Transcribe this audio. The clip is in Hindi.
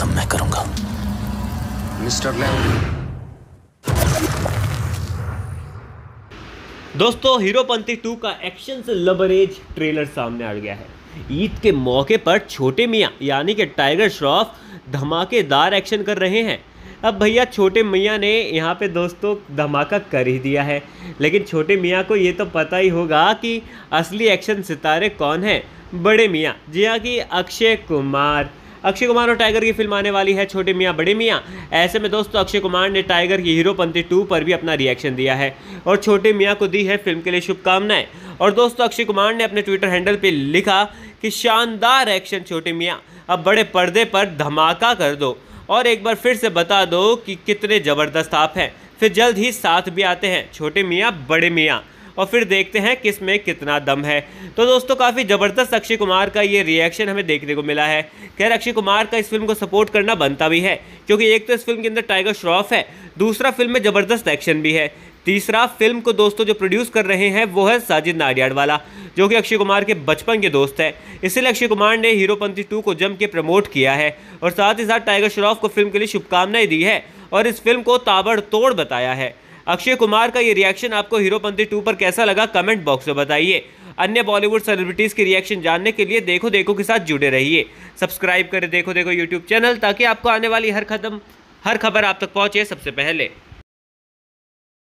खत्म मैं करूंगा मिस्टर दोस्तों हीरोपंती टू का एक्शन से लबरेज ट्रेलर सामने आ गया है ईद के मौके पर छोटे मियाँ यानी कि टाइगर श्रॉफ धमाकेदार एक्शन कर रहे हैं अब भैया छोटे मियाँ ने यहाँ पे दोस्तों धमाका कर ही दिया है लेकिन छोटे मियाँ को ये तो पता ही होगा कि असली एक्शन सितारे कौन हैं बड़े मियाँ जी हाँ कि अक्षय कुमार अक्षय कुमार और टाइगर की फिल्म आने वाली है छोटे मियाँ बड़े मियाँ ऐसे में दोस्तों अक्षय कुमार ने टाइगर की हीरो पंथी टू पर भी अपना रिएक्शन दिया है और छोटे मियाँ को दी है फिल्म के लिए शुभकामनाएं और दोस्तों अक्षय कुमार ने अपने ट्विटर हैंडल पर लिखा कि शानदार एक्शन छोटे मियाँ अब बड़े पर्दे पर धमाका कर दो और एक बार फिर से बता दो कि कितने ज़बरदस्त आप हैं फिर जल्द ही साथ भी आते हैं छोटे मियाँ बड़े मियाँ और फिर देखते हैं किस में कितना दम है तो दोस्तों काफ़ी ज़बरदस्त अक्षय कुमार का ये रिएक्शन हमें देखने को मिला है खैर अक्षय कुमार का इस फिल्म को सपोर्ट करना बनता भी है क्योंकि एक तो इस फिल्म के अंदर टाइगर श्रॉफ है दूसरा फिल्म में ज़बरदस्त एक्शन भी है तीसरा फिल्म को दोस्तों जो प्रोड्यूस कर रहे हैं वो है साजिद नाडियाड वाला जो कि अक्षय कुमार के बचपन के दोस्त है इसीलिए अक्षय कुमार ने हीरोपंथी टू को जम के प्रमोट किया है और साथ ही साथ टाइगर श्रॉफ को फिल्म के लिए शुभकामनाएं दी है और इस फिल्म को ताबड़तोड़ बताया है अक्षय कुमार का ये रिएक्शन आपको हीरोपंथी टू पर कैसा लगा कमेंट बॉक्स में बताइए अन्य बॉलीवुड सेलिब्रिटीज़ के रिएक्शन जानने के लिए देखो देखो के साथ जुड़े रहिए सब्सक्राइब करें देखो देखो यूट्यूब चैनल ताकि आपको आने वाली हर खत्म हर खबर आप तक पहुँचे सबसे पहले